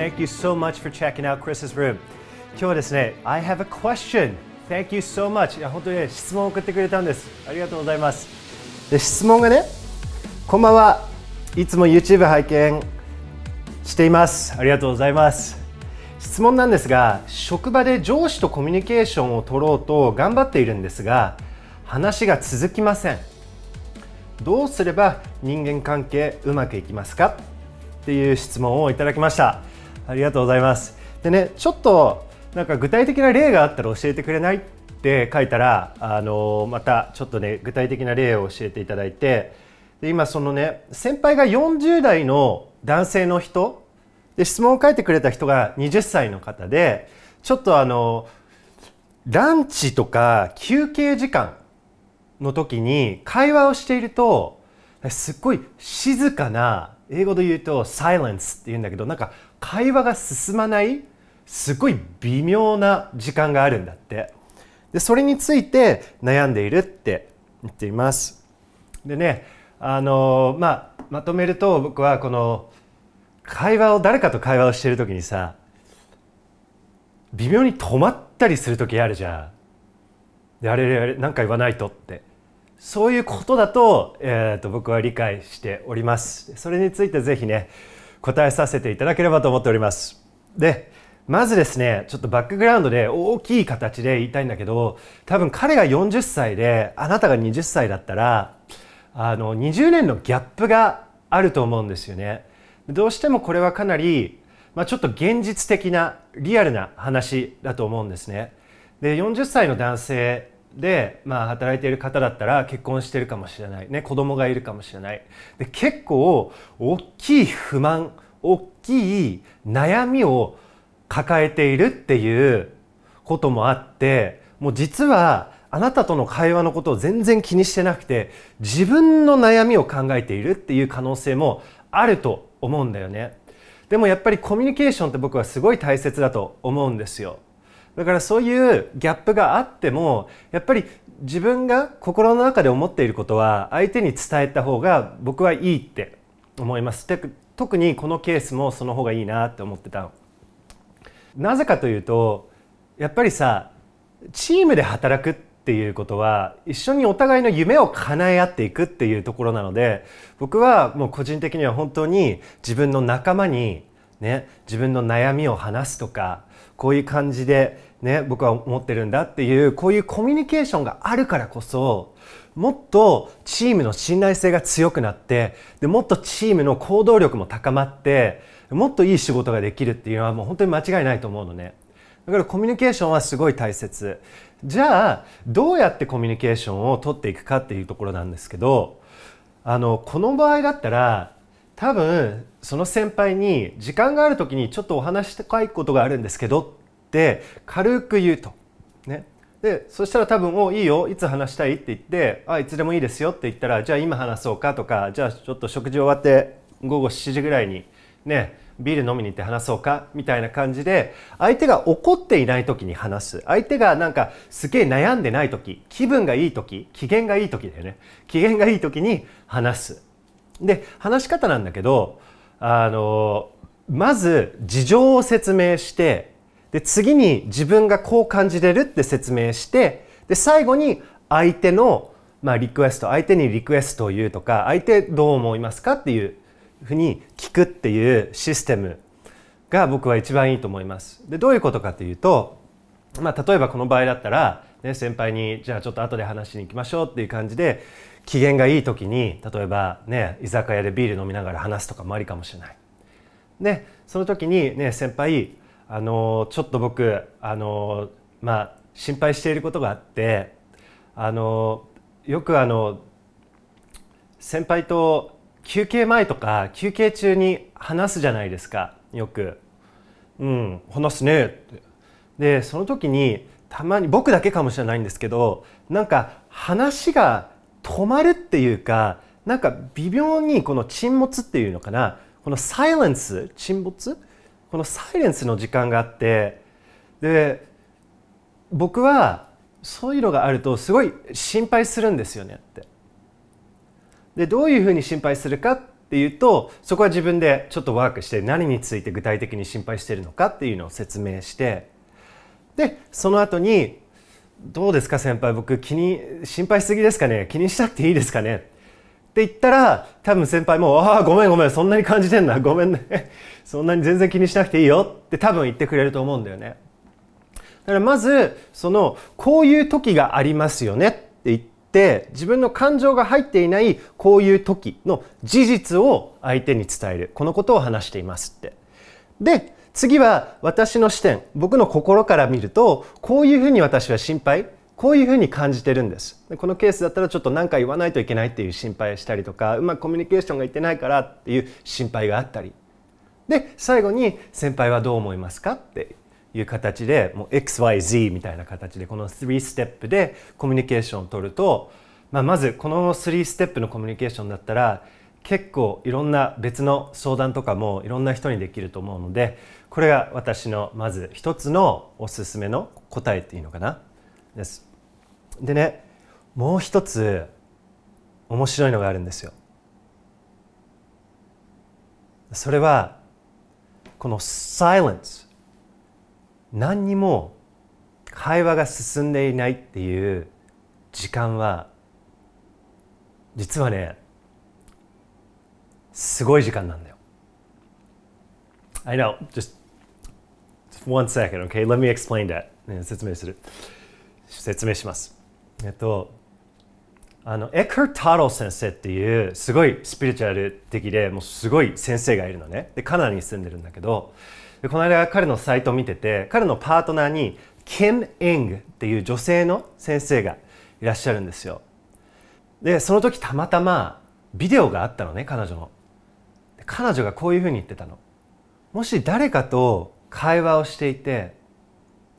Thank you so much for checking out Chris's room. 今日はですね、I have a question. Thank you so much. いや、本当にね、質問を送ってくれたんです。ありがとうございます。で、質問がね、こんばんは。いつも YouTube 拝見しています。ありがとうございます。質問なんですが、職場で上司とコミュニケーションを取ろうと頑張っているんですが、話が続きません。どうすれば人間関係うまくいきますかっていう質問をいただきました。ありがとうございますでねちょっとなんか具体的な例があったら教えてくれないって書いたらあのまたちょっとね具体的な例を教えていただいてで今そのね先輩が40代の男性の人で質問を書いてくれた人が20歳の方でちょっとあのランチとか休憩時間の時に会話をしているとすっごい静かな英語で言うと silence って言うんだけどなんか会話が進まないすごい微妙な時間があるんだってでそれについて悩んでいるって言っていますでねあのまあ、まとめると僕はこの会話を誰かと会話をしている時にさ微妙に止まったりする時あるじゃんであれあれ何か言わないとってそういうことだと,、えーと、と僕は理解しておりますそれについてぜひね答えさせていただければと思っております。で、まずですね、ちょっとバックグラウンドで大きい形で言いたいんだけど、多分彼が40歳で、あなたが20歳だったら、あの、20年のギャップがあると思うんですよね。どうしてもこれはかなり、まあ、ちょっと現実的なリアルな話だと思うんですね。で40歳の男性で、まあ、働いている方だったら結婚してるかもしれない、ね、子供がいるかもしれないで結構大きい不満大きい悩みを抱えているっていうこともあってもう実はあなたとの会話のことを全然気にしてなくて自分の悩みを考えているっていう可能性もあると思うんだよねでもやっぱりコミュニケーションって僕はすごい大切だと思うんですよだからそういうギャップがあってもやっぱり自分が心の中で思っていることは相手に伝えた方が僕はいいって思います。で特にこのケースもその方がいいなって思ってたなぜかというとやっぱりさチームで働くっていうことは一緒にお互いの夢を叶え合っていくっていうところなので僕はもう個人的には本当に自分の仲間にね、自分の悩みを話すとかこういう感じで、ね、僕は思ってるんだっていうこういうコミュニケーションがあるからこそもっとチームの信頼性が強くなってでもっとチームの行動力も高まってもっといい仕事ができるっていうのはもう本当に間違いないと思うのね。だからコミュニケーションはすごい大切。じゃあどうやってコミュニケーションを取っていくかっていうところなんですけどあのこの場合だったら多分その先輩に時間がある時にちょっとお話したいことがあるんですけどって軽く言うと。ね、でそしたら多分「おいいよいつ話したい?」って言って「あいつでもいいですよ」って言ったら「じゃあ今話そうか」とか「じゃあちょっと食事終わって午後7時ぐらいにねビール飲みに行って話そうかみたいな感じで相手が怒っていない時に話す相手がなんかすげえ悩んでない時気分がいい時機嫌がいい時だよね機嫌がいい時に話すで話し方なんだけどあのまず事情を説明してで次に自分がこう感じれるって説明してで最後に相手の、まあ、リクエスト相手にリクエストを言うとか相手どう思いますかっていうふうに聞くっていうシステムが僕は一番いいと思います。でどういうことかというと、まあ、例えばこの場合だったらね、先輩にじゃあちょっと後で話しに行きましょうっていう感じで機嫌がいい時に例えば、ね、居酒屋でビール飲みながら話すとかもありかもしれない。でその時に、ね、先輩あのちょっと僕あの、まあ、心配していることがあってあのよくあの先輩と休憩前とか休憩中に話すじゃないですかよく。うん話すねでその時にたまに僕だけかもしれないんですけどなんか話が止まるっていうかなんか微妙にこの沈没っていうのかなこのサイレンス沈没このサイレンスの時間があってで僕はそういうのがあるとすごい心配するんですよねって。でどういうふうに心配するかっていうとそこは自分でちょっとワークして何について具体的に心配してるのかっていうのを説明してでその後に「どうですか先輩僕気に心配しすぎですかね気にしなくていいですかね」って言ったら多分先輩も「ああごめんごめんそんなに感じてんなごめんね そんなに全然気にしなくていいよ」って多分言ってくれると思うんだよね。だからまずそのこういう時がありますよねって言って自分の感情が入っていないこういう時の事実を相手に伝えるこのことを話していますって。で次は私の視点僕の心から見るとこういうふうに私は心配こういうふうに感じてるんですこのケースだったらちょっと何か言わないといけないっていう心配したりとかうまくコミュニケーションがいってないからっていう心配があったりで最後に「先輩はどう思いますか?」っていう形でもう XYZ みたいな形でこの3ステップでコミュニケーションを取ると、まあ、まずこの3ステップのコミュニケーションだったら結構いろんな別の相談とかもいろんな人にできると思うのでこれが私のまず一つのおすすめの答えっていうのかなですでねもう一つ面白いのがあるんですよそれはこの silence 何にも会話が進んでいないっていう時間は実はねすごい時間なんだよ。I know, just one second, okay? Let me explain that. 説明する。説明します。えっと、あの、エクタロ先生っていうすごいスピリチュアル的で、もうすごい先生がいるのね。で、カナダに住んでるんだけど、でこの間彼のサイトを見てて、彼のパートナーに、キム・エングっていう女性の先生がいらっしゃるんですよ。で、その時たまたまビデオがあったのね、彼女の。彼女がこういうふうに言ってたの。もし誰かと会話をしていて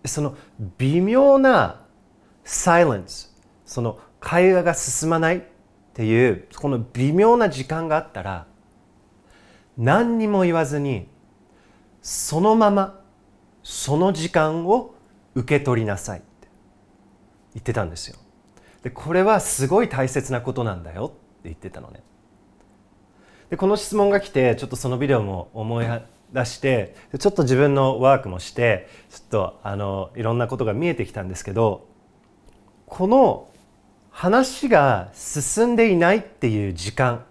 その微妙なサイレンスその会話が進まないっていうこの微妙な時間があったら何にも言わずにそのままその時間を受け取りなさいって言ってたんですよでこれはすごい大切なことなんだよって言ってたのねでこの質問が来てちょっとそのビデオも思い出してちょっと自分のワークもしてちょっとあのいろんなことが見えてきたんですけどこの話が進んでいないっていう時間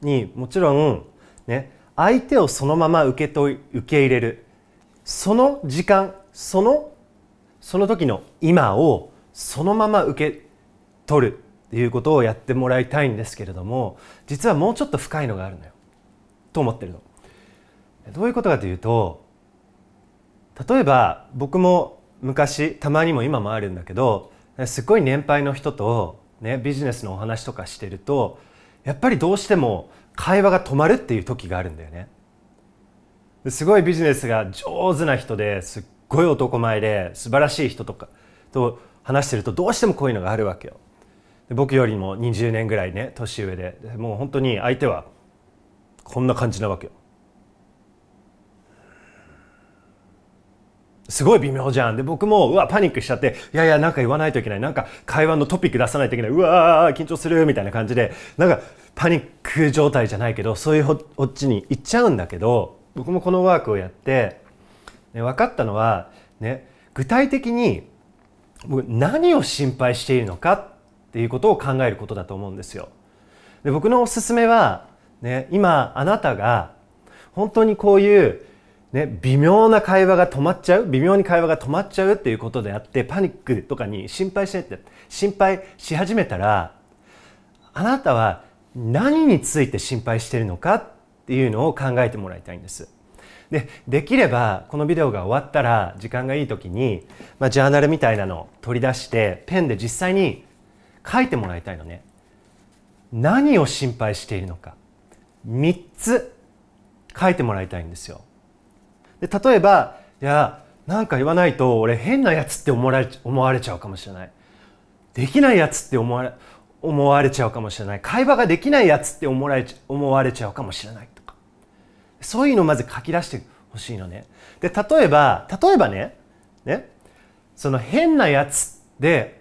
にもちろんね相手をそのまま受けと受け入れるその時間そのその時の今をそのまま受け取るっていうことをやってもらいたいんですけれども実はもうちょっと深いのがあるのよと思ってるの。どういうことかというと例えば僕も昔たまにも今もあるんだけどすごい年配の人と、ね、ビジネスのお話とかしてるとやっぱりどうしても会話が止まるっていう時があるんだよね。すごいビジネスが上手な人ですっごい男前で素晴らしい人とかと話してるとどうしてもこういうのがあるわけよ。僕よりも20年ぐらいね年上でもう本当に相手はこんな感じなわけよ。すごい微妙じゃん。で、僕も、うわ、パニックしちゃって、いやいや、なんか言わないといけない。なんか会話のトピック出さないといけない。うわ緊張するみたいな感じで、なんかパニック状態じゃないけど、そういうこっちに行っちゃうんだけど、僕もこのワークをやって、ね、分かったのは、ね、具体的に僕何を心配しているのかっていうことを考えることだと思うんですよ。で僕のおすすめは、ね、今あなたが本当にこういうね、微妙な会話が止まっちゃう微妙に会話が止まっちゃうっていうことであってパニックとかに心配してって心配し始めたらあなたは何について心配してるのかっていうのを考えてもらいたいんです。でできればこのビデオが終わったら時間がいい時に、まあ、ジャーナルみたいなのを取り出してペンで実際に書いてもらいたいのね。何を心配しているのか3つ書いてもらいたいんですよ。で例えばいやなんか言わないと俺変なやつって思われ思われちゃうかもしれないできないやつって思われ思われちゃうかもしれない会話ができないやつって思われ思われちゃうかもしれないとかそういうのをまず書き出してほしいのねで例えば例えばねねその変なやつで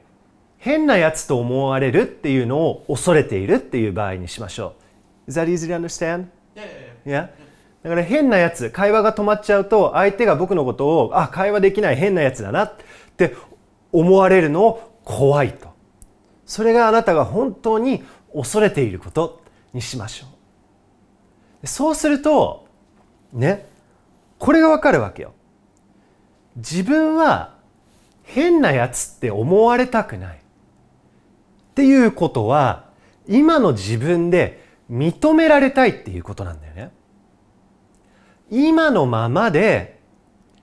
変なやつと思われるっていうのを恐れているっていう場合にしましょう。Is that easy to understand? Yeah, yeah, yeah. yeah? だから変なやつ、会話が止まっちゃうと、相手が僕のことを、あ、会話できない変なやつだなって思われるのを怖いと。それがあなたが本当に恐れていることにしましょう。そうすると、ね、これがわかるわけよ。自分は変なやつって思われたくない。っていうことは、今の自分で認められたいっていうことなんだよね。今のままで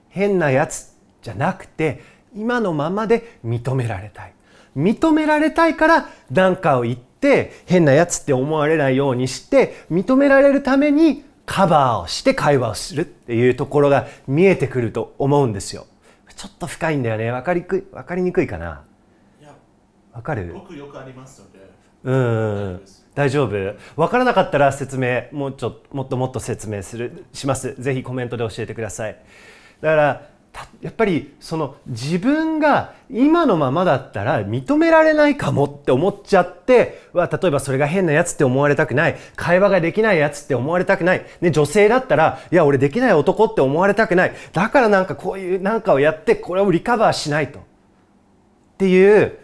変なやつじゃなくて今のままで認められたい認められたいから何かを言って変なやつって思われないようにして認められるためにカバーをして会話をするっていうところが見えてくると思うんですよちょっと深いんだよね分かりく分かりにくいかな分かる僕よくありますよねうん大丈夫分からなかったら説明もうちょっともっともっと説明するしますぜひコメントで教えてくださいだからやっぱりその自分が今のままだったら認められないかもって思っちゃっては例えばそれが変なやつって思われたくない会話ができないやつって思われたくない、ね、女性だったらいや俺できない男って思われたくないだからなんかこういうなんかをやってこれをリカバーしないとっていう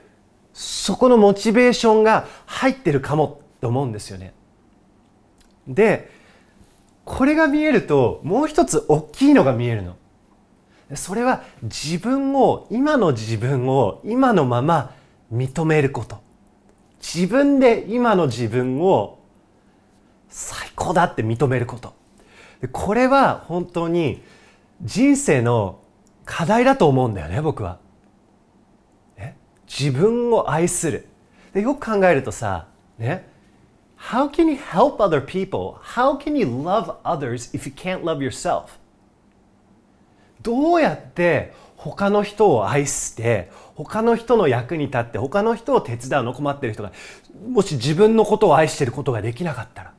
そこのモチベーションが入ってるかもと思うんですよね。でこれが見えるともう一つ大きいのが見えるの。それは自分を今の自分を今のまま認めること。自分で今の自分を最高だって認めること。これは本当に人生の課題だと思うんだよね僕は。自分を愛するでよく考えるとさね How can you help other people? How can you love others if you can't love yourself? どうやって他の人を愛して他の人の役に立って他の人を手伝うの困ってる人がもし自分のことを愛してることができなかったら、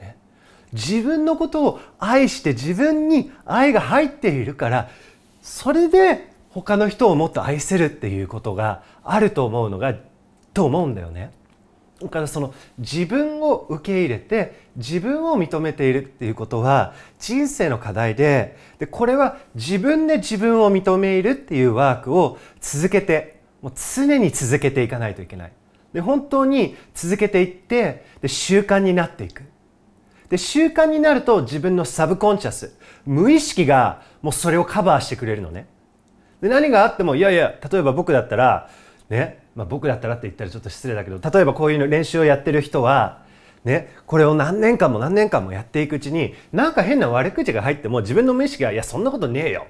ね、自分のことを愛して自分に愛が入っているからそれで他の人をもっと愛せるっていうことがあると思うのがと思うんだよね。だからその自分を受け入れて自分を認めているっていうことは人生の課題ででこれは自分で自分を認めいるっていうワークを続けてもう常に続けていかないといけない。で本当に続けていってで習慣になっていく。で習慣になると自分のサブコンシャス無意識がもうそれをカバーしてくれるのね。で何があってもいやいや例えば僕だったらね、まあ、僕だったらって言ったらちょっと失礼だけど例えばこういう練習をやってる人はね、これを何年間も何年間もやっていくうちになんか変な悪口が入っても自分の無意識が「いやそんなことねえよ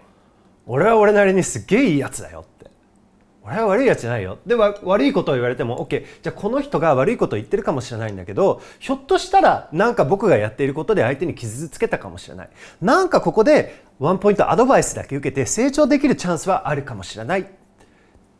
俺は俺なりにすっげえいいやつだよ」俺は悪いやつじゃないよ。で、悪いことを言われても、OK。じゃあこの人が悪いことを言ってるかもしれないんだけど、ひょっとしたらなんか僕がやっていることで相手に傷つけたかもしれない。なんかここでワンポイントアドバイスだけ受けて成長できるチャンスはあるかもしれない。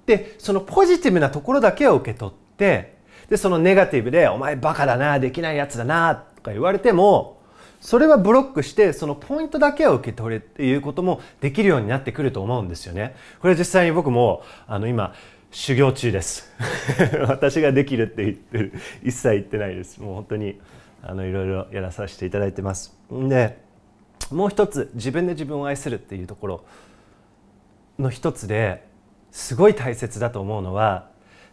で、そのポジティブなところだけを受け取って、で、そのネガティブで、お前バカだな、できないやつだな、とか言われても、それはブロックしてそのポイントだけを受け取るっていうこともできるようになってくると思うんですよね。これは実際に僕もあの今修行中です 私ができるって言ってる一切言ってないですもう本当にあのいろいろやらさせていただいてますでもう一つ自分で自分を愛するっていうところの一つですごい大切だと思うのは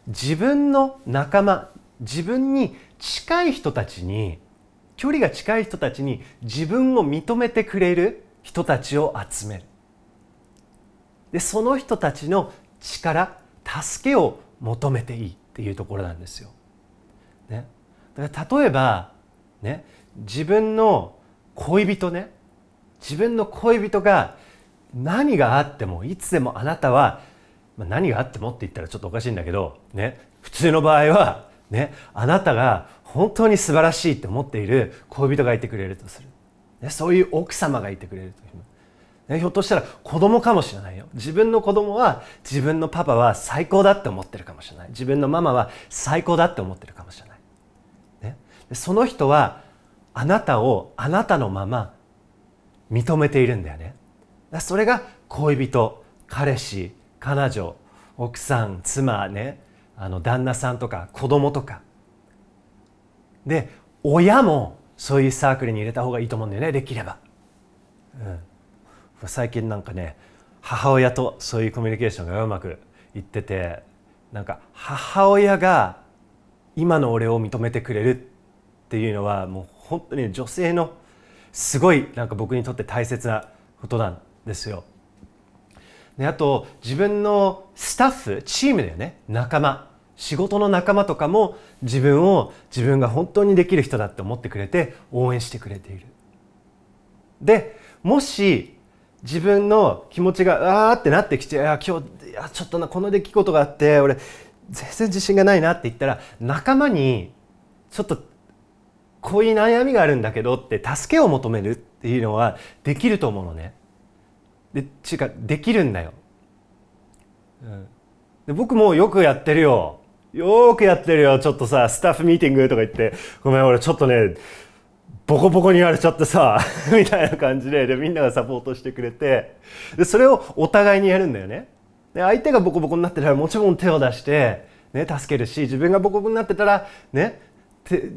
自分の仲間自分に近い人たちに距離が近い人たちに自分を認めてくれる人たちを集めるでその人たちの力助けを求めていいっていうところなんですよ。ね、だから例えば、ね、自分の恋人ね自分の恋人が何があってもいつでもあなたは、まあ、何があってもって言ったらちょっとおかしいんだけど、ね、普通の場合は、ね、あなたが本当に素晴らしいって思っている恋人がいてくれるとする、ね、そういう奥様がいてくれるとね、ひょっとしたら子供かもしれないよ自分の子供は自分のパパは最高だって思ってるかもしれない自分のママは最高だって思ってるかもしれない、ね、その人はあなたをあなたのまま認めているんだよねそれが恋人彼氏彼女奥さん妻ねあの旦那さんとか子供とかで親もそういうサークルに入れた方がいいと思うんだよねできれば、うん、最近なんかね母親とそういうコミュニケーションがうまくいっててなんか母親が今の俺を認めてくれるっていうのはもう本当に女性のすごいなんか僕にとって大切なことなんですよ。であと自分のスタッフチームだよね仲間仕事の仲間とかも自分を自分が本当にできる人だって思ってくれて応援してくれている。でもし自分の気持ちがわーってなってきて「いや今日いやちょっとなこの出来事があって俺全然自信がないな」って言ったら仲間にちょっとこういう悩みがあるんだけどって助けを求めるっていうのはできると思うのね。でちゅうかできるんだよ。うん、で僕もよくやってるよ。よーくやってるよ。ちょっとさ、スタッフミーティングとか言って、ごめん、俺ちょっとね、ボコボコに言われちゃってさ、みたいな感じで、で、みんながサポートしてくれて、で、それをお互いにやるんだよね。で、相手がボコボコになってたら、もちろん手を出して、ね、助けるし、自分がボコボコになってたら、ね、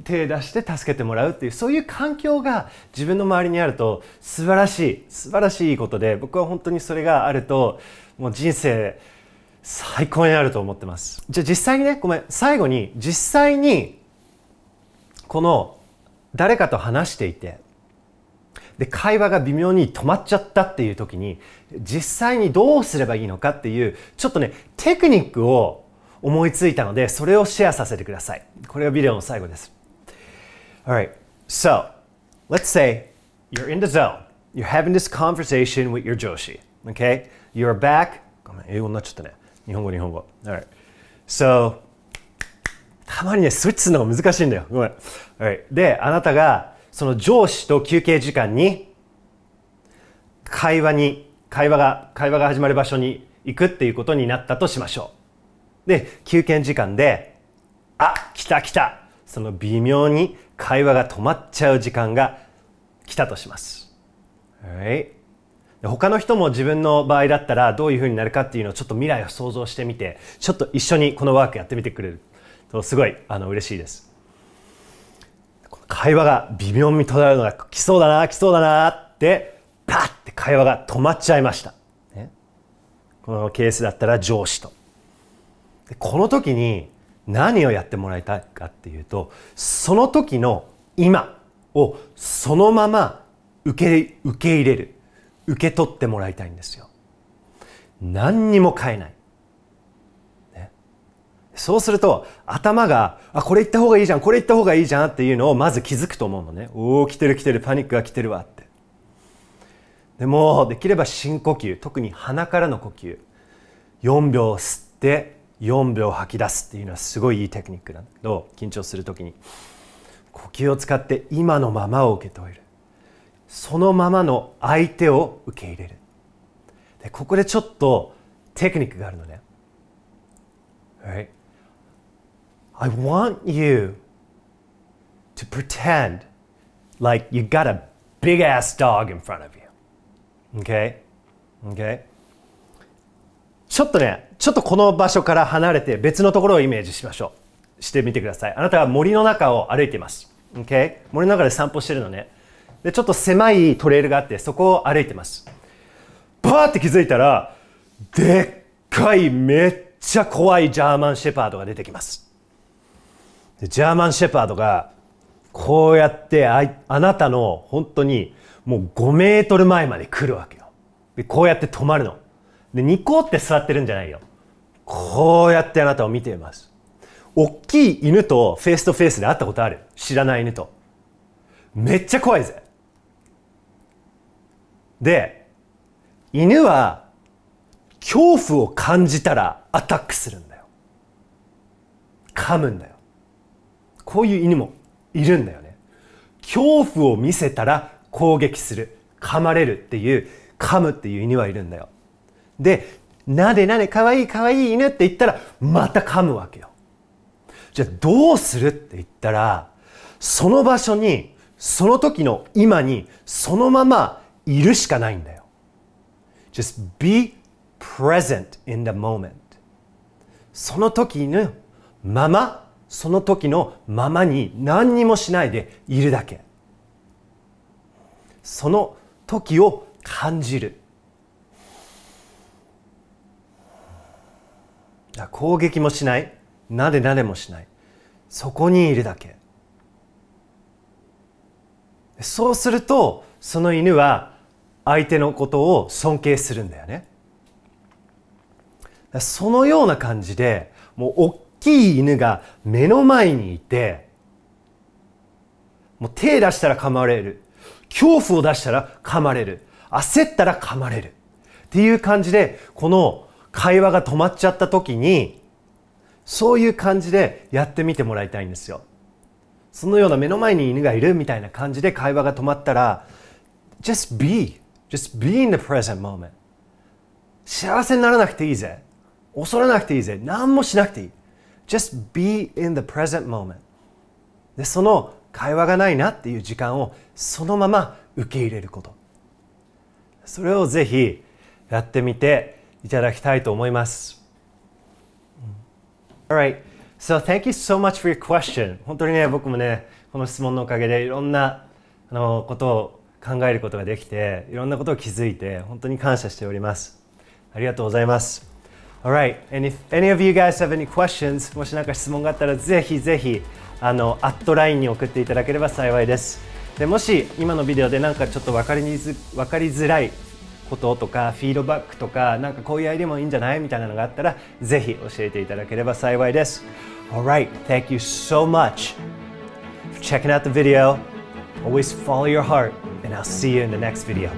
手出して助けてもらうっていうそういう環境が自分の周りにあると素晴らしい素晴らしいことで僕は本当にそれがあるともう人生最高になると思ってますじゃあ実際にねごめん最後に実際にこの誰かと話していてで会話が微妙に止まっちゃったっていう時に実際にどうすればいいのかっていうちょっとねテクニックを思いついたのでそれをシェアさせてくださいこれはビデオの最後です Alright so let's say you're in the zone you're having this conversation with your 上司 okay you're back ごめん英語になっちゃったね日本語、日本語。Alright. So, たまにね、スイッチするのが難しいんだよ。ごめん。Alright. で、あなたが、その上司と休憩時間に、会話に、会話が、会話が始まる場所に行くっていうことになったとしましょう。で、休憩時間で、あ、来た来た。その微妙に会話が止まっちゃう時間が来たとします。Alright. 他の人も自分の場合だったらどういうふうになるかっていうのをちょっと未来を想像してみてちょっと一緒にこのワークやってみてくれるとすごいあの嬉しいです会話が微妙に途絶えるのが来そうだな来そうだなってパッて会話が止まっちゃいました、ね、このケースだったら上司とこの時に何をやってもらいたいかっていうとその時の今をそのまま受け受け入れる受け取ってもらいたいんですよ何にも変えない、ね、そうすると頭があこれ言った方がいいじゃんこれ言った方がいいじゃんっていうのをまず気づくと思うのねおお来てる来てるパニックが来てるわってでもできれば深呼吸特に鼻からの呼吸4秒吸って4秒吐き出すっていうのはすごいいいテクニックなんだけど緊張する時に呼吸を使って今のままを受け止いるそのままの相手を受け入れるでここでちょっとテクニックがあるのね、right? I want you to pretend like you got a big ass dog in front of you okay? Okay? ちょっとねちょっとこの場所から離れて別のところをイメージしましょうしてみてくださいあなたは森の中を歩いています、okay? 森の中で散歩してるのねでちょっと狭いトレイルがあってそこを歩いてますバーって気づいたらでっかいめっちゃ怖いジャーマンシェパードが出てきますでジャーマンシェパードがこうやってああなたの本当にもう5メートル前まで来るわけよでこうやって止まるのでニコって座ってるんじゃないよこうやってあなたを見ています大きい犬とフェイスとフェイスで会ったことある知らない犬とめっちゃ怖いぜで、犬は恐怖を感じたらアタックするんだよ。噛むんだよ。こういう犬もいるんだよね。恐怖を見せたら攻撃する。噛まれるっていう、噛むっていう犬はいるんだよ。で、なでなでかわいいかわいい犬って言ったらまた噛むわけよ。じゃあどうするって言ったら、その場所に、その時の今に、そのままいるしかないんだよ。Just be present in the moment. その時のまま、その時のままに何にもしないでいるだけ。その時を感じる。攻撃もしない。なでなでもしない。そこにいるだけ。そうすると、その犬は相手のことを尊敬するんだよねそのような感じでもう大きい犬が目の前にいてもう手出したら噛まれる恐怖を出したら噛まれる焦ったら噛まれるっていう感じでこの会話が止まっちゃった時にそういう感じでやってみてもらいたいんですよそのような目の前に犬がいるみたいな感じで会話が止まったら just be. Just be in the present moment. 幸せにならなくていいぜ。恐れなくていいぜ。何もしなくていい。just be in the present moment. で、その会話がないなっていう時間をそのまま受け入れること。それをぜひやってみていただきたいと思います。Alright. So thank you so much for your question. 本当にね、僕もね、この質問のおかげでいろんなあのことを考えることができていろんなことを気づいて本当に感謝しておりますありがとうございます Alright, and if any of you guys have any questions もし何か質問があったらぜひぜひあのアットラインに送っていただければ幸いですでもし今のビデオで何かちょっと分かりにず分かりづらいこととかフィードバックとか何かこういうアイデアもいいんじゃないみたいなのがあったらぜひ教えていただければ幸いです Alright, thank you so much for checking out the video Always follow your heart and I'll see you in the next video.